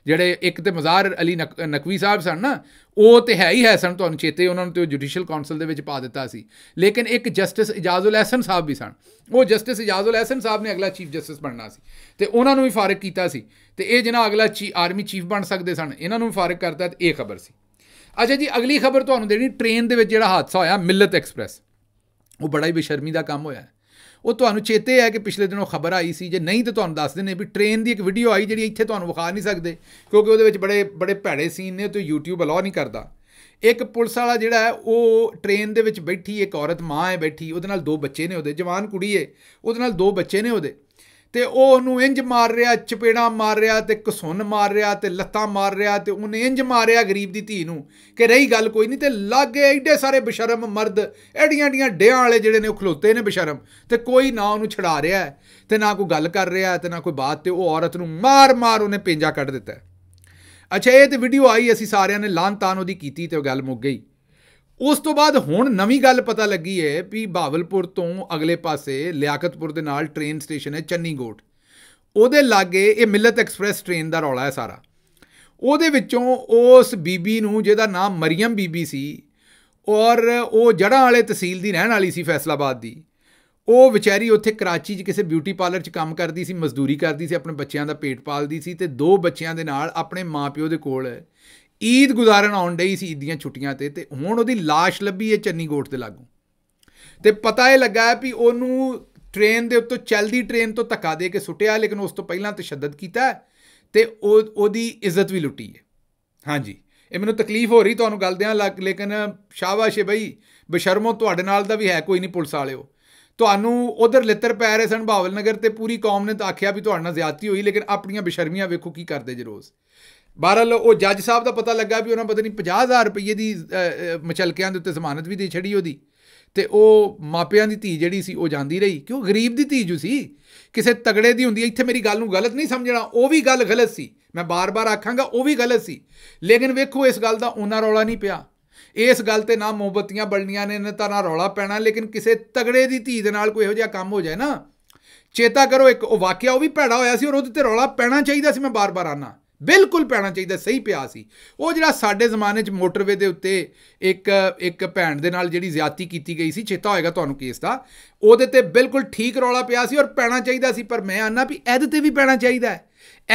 ਜਿਹੜੇ ਇੱਕ ਤੇ ਮਜ਼ਾਰ ਅਲੀ ਨਕਵੀ ਸਾਹਿਬ ਸਨ ਨਾ ਉਹ ਤੇ ਹੈ ਹੀ ਹੈ ਸਨ ਤੁਹਾਨੂੰ ਚੇਤੇ ਉਹਨਾਂ ਨੂੰ ਤੇ ਜੁਡੀਸ਼ੀਅਲ ਕਾਉਂਸਲ ਦੇ ਵਿੱਚ ਪਾ ਦਿੱਤਾ ਸੀ ਲੇਕਿਨ ਇੱਕ ਜਸਟਿਸ ਇਜਾਜ਼ੁਲ ਅਹਿਸਨ ਸਾਹਿਬ ਵੀ ਸਨ ਉਹ ਜਸਟਿਸ ਇਜਾਜ਼ੁਲ ਅਹਿਸਨ ਸਾਹਿਬ ਨੇ ਅਗਲਾ ਚੀਫ ਜਸਟਿਸ ਬਣਨਾ ਸੀ ਤੇ ਉਹਨਾਂ ਨੂੰ ਵੀ ਫਾਰਗ ਕੀਤਾ ਸੀ ਤੇ ਇਹ ਜਿਹਨਾਂ ਅਗਲਾ ਆਰਮੀ ਚੀਫ ਬਣ ਸਕਦੇ ਸਨ ਇਹਨਾਂ ਨੂੰ ਫਾਰਗ ਕਰਤਾ ਤੇ ਇਹ ਖਬਰ ਸੀ ਅੱਛਾ ਜੀ ਅਗਲੀ ਖਬਰ ਤੁਹਾਨੂੰ ਦੇਣੀ ਟ੍ਰੇਨ ਦੇ ਵਿੱਚ ਜਿਹੜਾ ਹਾਦਸਾ ਹੋਇਆ ਮਿਲਤ ਐਕਸਪ੍ਰੈਸ ਉਹ ਬੜਾ ਹੀ ਬੇਸ਼ਰਮੀ ਦਾ ਕੰਮ ਹੋਇਆ ਉਹ ਤੁਹਾਨੂੰ ਚੇਤੇ ਹੈ ਕਿ ਪਿਛਲੇ ਦਿਨੋਂ ਖਬਰ ਆਈ ਸੀ ਜੇ ਨਹੀਂ ਤਾਂ ਤੁਹਾਨੂੰ ਦੱਸ ਦਿੰਨੇ ਵੀ ਟ੍ਰੇਨ ਦੀ ਇੱਕ ਵੀਡੀਓ ਆਈ ਜਿਹੜੀ ਇੱਥੇ ਤੁਹਾਨੂੰ ਵਿਖਾ ਨਹੀਂ ਸਕਦੇ ਕਿਉਂਕਿ ਉਹਦੇ ਵਿੱਚ ਬੜੇ ਬੜੇ ਭੈੜੇ ਸੀਨ ਨੇ ਤੇ YouTube ਅਲਾਉ ਨਹੀਂ ਕਰਦਾ ਇੱਕ ਪੁਲਿਸ ਵਾਲਾ ਜਿਹੜਾ ਹੈ ਉਹ ਟ੍ਰੇਨ ਦੇ ਵਿੱਚ ਬੈਠੀ ਇੱਕ ਔਰਤ ਮਾਂ ਹੈ ਬੈਠੀ ਉਹਦੇ ਨਾਲ ਦੋ ਬੱਚੇ ਨੇ ਉਹਦੇ ਜਵਾਨ ਕੁੜੀ ਹੈ ਉਹਦੇ ਨਾਲ ਦੋ ਬੱਚੇ ਨੇ ਉਹਦੇ ਤੇ ਉਹ ਉਹਨੂੰ ਇੰਜ ਮਾਰ ਰਿਹਾ ਚਪੇੜਾ ਮਾਰ ਰਿਹਾ ਤੇ ਕਸੁੰਨ ਮਾਰ ਰਿਹਾ ਤੇ ਲੱਤਾਂ ਮਾਰ ਰਿਹਾ ਤੇ ਉਹਨੇ ਇੰਜ ਮਾਰਿਆ ਗਰੀਬ ਦੀ ਧੀ ਨੂੰ ਕਿ ਰਹੀ ਗੱਲ ਕੋਈ ਨਹੀਂ ਤੇ ਲੱਗੇ ਐਡੇ ਸਾਰੇ ਬਸ਼ਰਮ ਮਰਦ ਐਡੀਆਂ ਐਡੀਆਂ ਡਿਆਂ ਵਾਲੇ ਜਿਹੜੇ ਨੇ ਉਹ ਖਲੋਤੇ ਨੇ ਬਸ਼ਰਮ ਤੇ ਕੋਈ ਨਾ ਉਹਨੂੰ ਛਡਾ ਰਿਹਾ ਤੇ ਨਾ ਕੋਈ ਗੱਲ ਕਰ ਰਿਹਾ ਤੇ ਨਾ ਕੋਈ ਬਾਤ ਤੇ ਉਹ ਔਰਤ ਨੂੰ ਮਾਰ-ਮਾਰ ਉਹਨੇ ਪੇਂਜਾ ਕੱਢ ਦਿੱਤਾ ਅੱਛਾ ਇਹ ਤੇ ਵੀਡੀਓ ਆਈ ਅਸੀਂ ਸਾਰਿਆਂ ਨੇ ਲਾਂਤਾਨ ਉਹਦੀ ਕੀਤੀ ਤੇ ਉਹ ਗੱਲ ਮੁੱਕ ਗਈ ਉਸ ਤੋਂ ਬਾਅਦ ਹੁਣ ਨਵੀਂ ਗੱਲ ਪਤਾ ਲੱਗੀ ਹੈ ਵੀ ਬਾਵਲਪੁਰ ਤੋਂ ਅਗਲੇ ਪਾਸੇ ਲਿਆਕਤਪੁਰ ਦੇ ਨਾਲ ਟ੍ਰੇਨ ਸਟੇਸ਼ਨ ਹੈ ਚੰਨੀਗੋਟ ਉਹਦੇ ਲਾਗੇ ਇਹ ਮਿਲਤ ਐਕਸਪ੍ਰੈਸ ਟ੍ਰੇਨ ਦਾ ਰੌਲਾ ਹੈ ਸਾਰਾ ਉਹਦੇ ਵਿੱਚੋਂ ਉਸ ਬੀਬੀ ਨੂੰ ਜਿਹਦਾ ਨਾਮ ਮਰੀਮ ਬੀਬੀ ਸੀ ਔਰ ਉਹ ਜੜਾਂ ਵਾਲੇ ਤਹਿਸੀਲ ਦੀ ਰਹਿਣ ਵਾਲੀ ਸੀ ਫੈਸਲਾਬਾਦ ਦੀ ਉਹ ਵਿਚਾਰੀ ਉੱਥੇ ਕਰਾਚੀ 'ਚ ਕਿਸੇ ਬਿਊਟੀ ਪਾਰਲਰ 'ਚ ਕੰਮ ਕਰਦੀ ਸੀ ਮਜ਼ਦੂਰੀ ਕਰਦੀ ਸੀ ਆਪਣੇ ਬੱਚਿਆਂ ਦਾ ਪੇਟ ਪਾਲਦੀ ਸੀ ਤੇ ਦੋ ਬੱਚਿਆਂ ਦੇ ਨਾਲ ਆਪਣੇ ਮਾਪਿਓ ਦੇ ਕੋਲ ਈਦ ਗੁਜ਼ਾਰਨ ਆਉਣ ਡਈ ਸੀ ਈਦ ਦੀਆਂ ਛੁੱਟੀਆਂ ਤੇ ਤੇ ਹੁਣ ਉਹਦੀ লাশ ਲੱਭੀ ਹੈ ਚੰਨੀ ਚੰਨੀਗੋਟ ਦੇ ਲਾਗੋਂ ਤੇ ਪਤਾ ਇਹ ਲੱਗਾ ਵੀ ਉਹਨੂੰ ਟ੍ਰੇਨ ਦੇ ਉੱਤੋਂ ਚੱਲਦੀ ਟ੍ਰੇਨ ਤੋਂ ਧੱਕਾ ਦੇ ਕੇ ਸੁੱਟਿਆ ਲੇਕਿਨ ਉਸ ਤੋਂ ਪਹਿਲਾਂ ਤਸ਼ੱਦਦ ਕੀਤਾ ਤੇ ਉਹ ਉਹਦੀ ਇੱਜ਼ਤ ਵੀ ਲੁੱਟੀ ਹੈ ਹਾਂਜੀ ਇਹ ਮੈਨੂੰ ਤਕਲੀਫ ਹੋ ਰਹੀ ਤੁਹਾਨੂੰ ਗੱਲ ਦਿਆਂ ਲੇਕਿਨ ਸ਼ਾਬਾਸ਼ ਹੈ ਬਈ ਬਸ਼ਰਮੋ ਤੁਹਾਡੇ ਨਾਲ ਦਾ ਵੀ ਹੈ ਕੋਈ ਨਹੀਂ ਪੁਲਿਸ ਵਾਲਿਓ ਤੁਹਾਨੂੰ ਉਧਰ ਲਿੱਤਰ ਪੈ ਰਹੇ ਸਨ ਭਾਵਲ ਨਗਰ ਤੇ ਪੂਰੀ ਕੌਮ ਨੇ ਤਾਂ ਆਖਿਆ ਵੀ ਤੁਹਾਡੇ ਨਾਲ ਜ਼ਿਆਦਤੀ ਹੋਈ ਲੇਕਿਨ ਆਪਣੀਆਂ ਬਸ਼ਰਮੀਆਂ ਵੇਖੋ ਕੀ ਕਰਦੇ ਜੇ ਰੋਜ਼ ਬਹਰਲ ਉਹ ਜੱਜ ਸਾਹਿਬ ਦਾ ਪਤਾ ਲੱਗਾ ਵੀ ਉਹਨਾਂ ਪਤਾ ਨਹੀਂ 50000 ਰੁਪਏ ਦੀ ਮਚਲਕਿਆਂ ਦੇ ਉੱਤੇ ਜ਼ਮਾਨਤ ਵੀ ਦੇ ਛੜੀ ਉਹਦੀ ਤੇ ਉਹ ਮਾਪਿਆਂ ਦੀ ਧੀ ਜਿਹੜੀ ਸੀ ਉਹ ਜਾਂਦੀ ਰਹੀ ਕਿਉਂ ਗਰੀਬ ਦੀ ਧੀ ਜੂ ਸੀ ਕਿਸੇ ਤਗੜੇ ਦੀ ਹੁੰਦੀ ਇੱਥੇ ਮੇਰੀ ਗੱਲ ਨੂੰ ਗਲਤ ਨਹੀਂ ਸਮਝਣਾ ਉਹ ਵੀ ਗੱਲ ਗਲਤ ਸੀ ਮੈਂ ਬਾਰ-ਬਾਰ ਆਖਾਂਗਾ ਉਹ ਵੀ ਗਲਤ ਸੀ ਲੇਕਿਨ ਵੇਖੋ ਇਸ ਗੱਲ ਦਾ ਉਹਨਾਂ ਰੌਲਾ ਨਹੀਂ ਪਿਆ ਇਸ ਗੱਲ ਤੇ ਨਾ ਮੁਹੱਬਤੀਆਂ ਬਲਣੀਆਂ ਨੇ ਨਾ ਤਾਂ ਨਾ ਰੌਲਾ ਪੈਣਾ ਲੇਕਿਨ ਕਿਸੇ ਤਗੜੇ ਦੀ ਧੀ ਦੇ ਨਾਲ ਕੋਈ ਇਹੋ ਜਿਹਾ ਕੰਮ ਹੋ ਜਾਏ ਨਾ ਚੇਤਾ ਕਰੋ ਇੱਕ ਉਹ ਵਾਕਿਆ ਉਹ ਵੀ ਭੈੜਾ ਹੋਇਆ ਸੀ ਔਰ ਉਹਦੇ ਤੇ ਰੌਲਾ ਪੈਣਾ ਚਾਹੀਦਾ ਸੀ ਮੈਂ ਬਾਰ-ਬਾਰ ਆਨਾ ਬਿਲਕੁਲ ਪੈਣਾ ਚਾਹੀਦਾ ਸਹੀ ਪਿਆ ਸੀ ਉਹ ਜਿਹੜਾ ਸਾਡੇ ਜ਼ਮਾਨੇ 'ਚ ਮੋਟਰਵੇ ਦੇ ਉੱਤੇ ਇੱਕ ਇੱਕ ਭੈਣ ਦੇ ਨਾਲ ਜਿਹੜੀ ਜ਼ਿਆਤੀ ਕੀਤੀ ਗਈ ਸੀ ਚੇਤਾ ਹੋਏਗਾ ਤੁਹਾਨੂੰ ਕੇਸ ਦਾ ਉਹਦੇ ਤੇ ਬਿਲਕੁਲ ਠੀਕ ਰੌਲਾ ਪਿਆ ਸੀ ਔਰ ਪੈਣਾ ਚਾਹੀਦਾ ਸੀ ਪਰ ਮੈਂ ਆਨਾ ਵੀ ਇਹਦੇ ਤੇ ਵੀ ਪੈਣਾ ਚਾਹੀਦਾ ਹੈ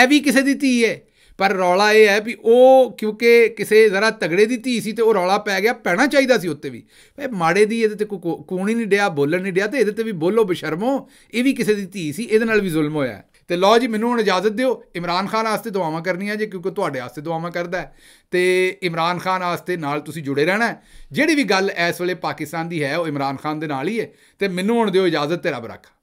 ਇਹ ਵੀ ਕਿਸੇ ਦੀ ਧੀ ਹੈ ਪਰ ਰੌਲਾ ਇਹ ਹੈ ਵੀ ਉਹ ਕਿਉਂਕਿ ਕਿਸੇ ਜ਼ਰਾ ਤਗੜੇ ਦੀ ਧੀ ਸੀ ਤੇ ਉਹ ਰੌਲਾ ਪੈ ਗਿਆ ਪੈਣਾ ਚਾਹੀਦਾ ਸੀ ਉੱਤੇ ਵੀ ਇਹ ਮਾੜੇ ਦੀ ਇਹਦੇ ਤੇ ਕੋਈ ਕੋਣੀ ਨਹੀਂ ਡਿਆ ਬੋਲਣ ਨਹੀਂ ਡਿਆ ਤੇ ਇਹਦੇ ਤੇ ਵੀ ਬੋਲੋ ਬਸ਼ਰਮੋ ਇਹ ਵੀ ਕਿਸੇ ਦੀ ਧੀ ਸੀ ਇਹਦੇ ਨਾਲ ਵੀ ਜ਼ੁਲਮ ਹੋਇਆ ਤੇ ਲਓ ਜੀ ਮੈਨੂੰ ਹੁਣ ਇਜਾਜ਼ਤ ਦਿਓ ਇਮਰਾਨ ਖਾਨ ਵਾਸਤੇ ਦੁਆਵਾਂ ਕਰਨੀਆਂ ਜੇ ਕਿਉਂਕਿ ਤੁਹਾਡੇ ਵਾਸਤੇ ਦੁਆਵਾਂ ਕਰਦਾ ਤੇ ਇਮਰਾਨ ਖਾਨ ਵਾਸਤੇ ਨਾਲ ਤੁਸੀਂ ਜੁੜੇ ਰਹਿਣਾ ਜਿਹੜੀ ਵੀ ਗੱਲ ਇਸ ਵੇਲੇ ਪਾਕਿਸਤਾਨ ਦੀ ਹੈ ਉਹ ਇਮਰਾਨ ਖਾਨ ਦੇ ਨਾਲ ਹੀ ਹੈ ਤੇ ਮੈਨੂੰ ਹੁਣ ਦਿਓ ਇਜਾਜ਼ਤ ਤੇ ਰੱਬ ਰੱਖਾ